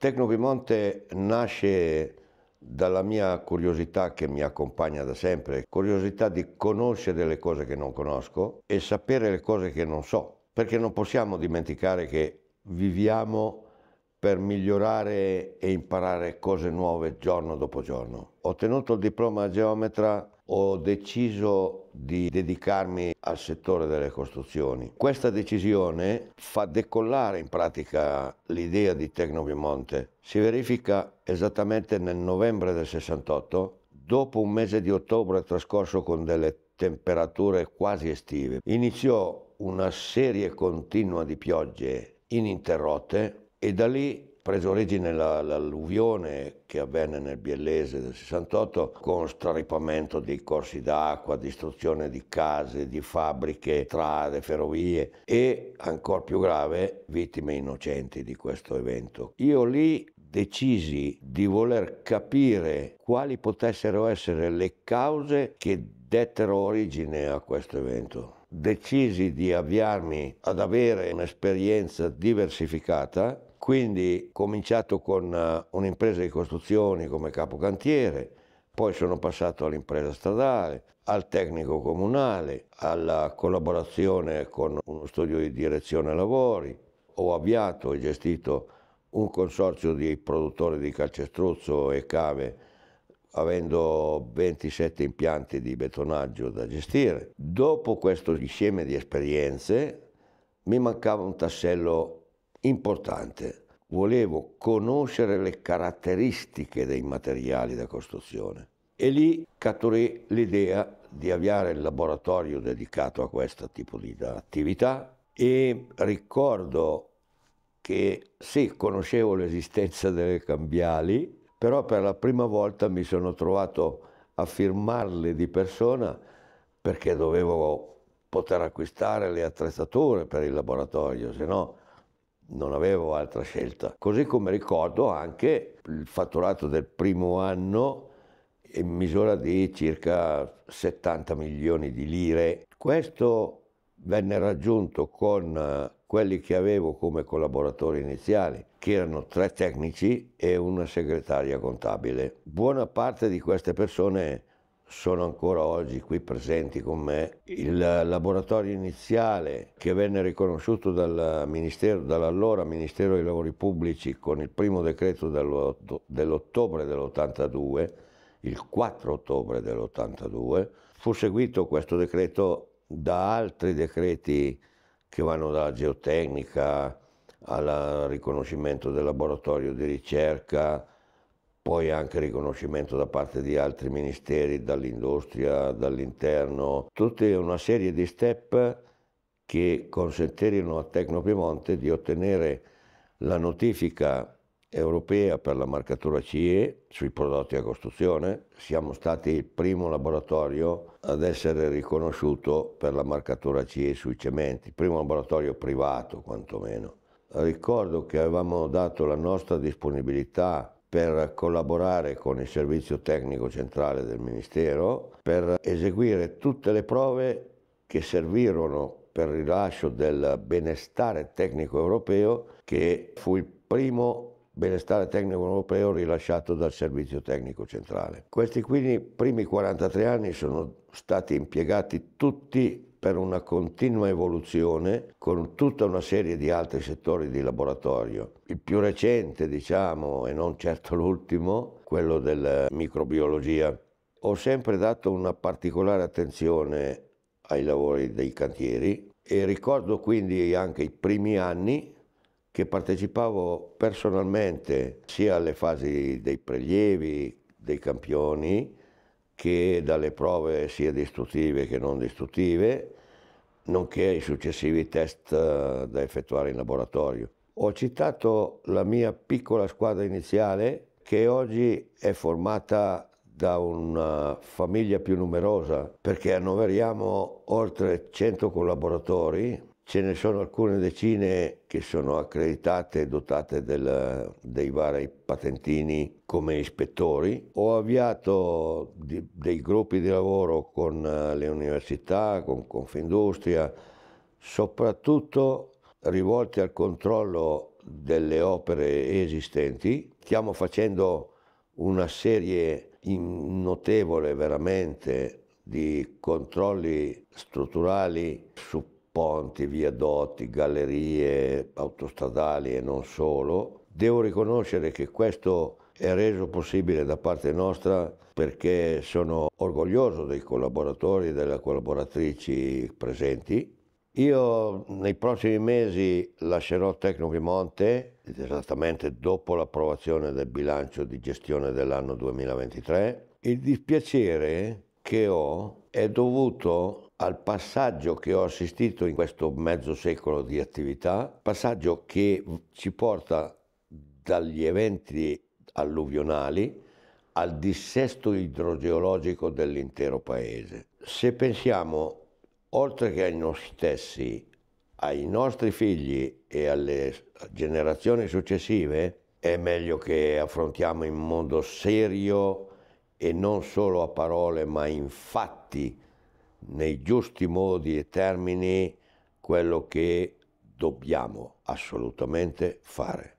Tecno Piemonte nasce dalla mia curiosità che mi accompagna da sempre, curiosità di conoscere le cose che non conosco e sapere le cose che non so, perché non possiamo dimenticare che viviamo per migliorare e imparare cose nuove giorno dopo giorno. Ho ottenuto il diploma geometra ho deciso di dedicarmi al settore delle costruzioni. Questa decisione fa decollare in pratica l'idea di Tecno Piemonte. Si verifica esattamente nel novembre del 68, dopo un mese di ottobre trascorso con delle temperature quasi estive. Iniziò una serie continua di piogge ininterrotte e da lì preso origine l'alluvione che avvenne nel Biellese del 68 con straripamento dei corsi d'acqua, distruzione di case, di fabbriche, strade, ferrovie e ancora più grave vittime innocenti di questo evento. Io lì decisi di voler capire quali potessero essere le cause che dettero origine a questo evento decisi di avviarmi ad avere un'esperienza diversificata quindi ho cominciato con eh, un'impresa di costruzioni come capocantiere, poi sono passato all'impresa stradale, al tecnico comunale, alla collaborazione con uno studio di direzione lavori, ho avviato e gestito un consorzio di produttori di calcestruzzo e cave avendo 27 impianti di betonaggio da gestire. Dopo questo insieme di esperienze mi mancava un tassello importante, volevo conoscere le caratteristiche dei materiali da costruzione e lì catturì l'idea di avviare il laboratorio dedicato a questo tipo di attività e ricordo che sì, conoscevo l'esistenza delle cambiali, però per la prima volta mi sono trovato a firmarle di persona perché dovevo poter acquistare le attrezzature per il laboratorio, se no non avevo altra scelta. Così come ricordo anche il fatturato del primo anno in misura di circa 70 milioni di lire. Questo venne raggiunto con eh, quelli che avevo come collaboratori iniziali, che erano tre tecnici e una segretaria contabile. Buona parte di queste persone sono ancora oggi qui presenti con me. Il laboratorio iniziale che venne riconosciuto dal Ministero, dall'allora Ministero dei Lavori Pubblici con il primo decreto dell'ottobre dell'82, il 4 ottobre dell'82, fu seguito questo decreto da altri decreti che vanno dalla geotecnica al riconoscimento del laboratorio di ricerca, poi anche riconoscimento da parte di altri ministeri, dall'industria, dall'interno, tutta una serie di step che consentirono a Tecno Piemonte di ottenere la notifica europea per la marcatura CE sui prodotti a costruzione. Siamo stati il primo laboratorio ad essere riconosciuto per la marcatura CE sui cementi, il primo laboratorio privato quantomeno. Ricordo che avevamo dato la nostra disponibilità per collaborare con il servizio tecnico centrale del Ministero, per eseguire tutte le prove che servirono per il rilascio del benestare tecnico europeo, che fu il primo benestare tecnico europeo rilasciato dal servizio tecnico centrale. Questi quindi primi 43 anni sono stati impiegati tutti per una continua evoluzione con tutta una serie di altri settori di laboratorio. Il più recente, diciamo, e non certo l'ultimo, quello della microbiologia. Ho sempre dato una particolare attenzione ai lavori dei cantieri e ricordo quindi anche i primi anni che partecipavo personalmente sia alle fasi dei prelievi, dei campioni, che dalle prove sia distruttive che non distruttive, nonché i successivi test eh, da effettuare in laboratorio. Ho citato la mia piccola squadra iniziale che oggi è formata da una famiglia più numerosa perché annoveriamo oltre 100 collaboratori Ce ne sono alcune decine che sono accreditate e dotate del, dei vari patentini come ispettori. Ho avviato di, dei gruppi di lavoro con eh, le università, con Confindustria, soprattutto rivolti al controllo delle opere esistenti. Stiamo facendo una serie notevole veramente di controlli strutturali su ponti, viadotti, gallerie autostradali e non solo. Devo riconoscere che questo è reso possibile da parte nostra perché sono orgoglioso dei collaboratori e delle collaboratrici presenti. Io nei prossimi mesi lascerò Tecno Piemonte, esattamente dopo l'approvazione del bilancio di gestione dell'anno 2023. Il dispiacere che ho è dovuto al passaggio che ho assistito in questo mezzo secolo di attività, passaggio che ci porta dagli eventi alluvionali al dissesto idrogeologico dell'intero paese. Se pensiamo, oltre che ai noi stessi, ai nostri figli e alle generazioni successive, è meglio che affrontiamo in modo serio e non solo a parole ma in fatti nei giusti modi e termini quello che dobbiamo assolutamente fare.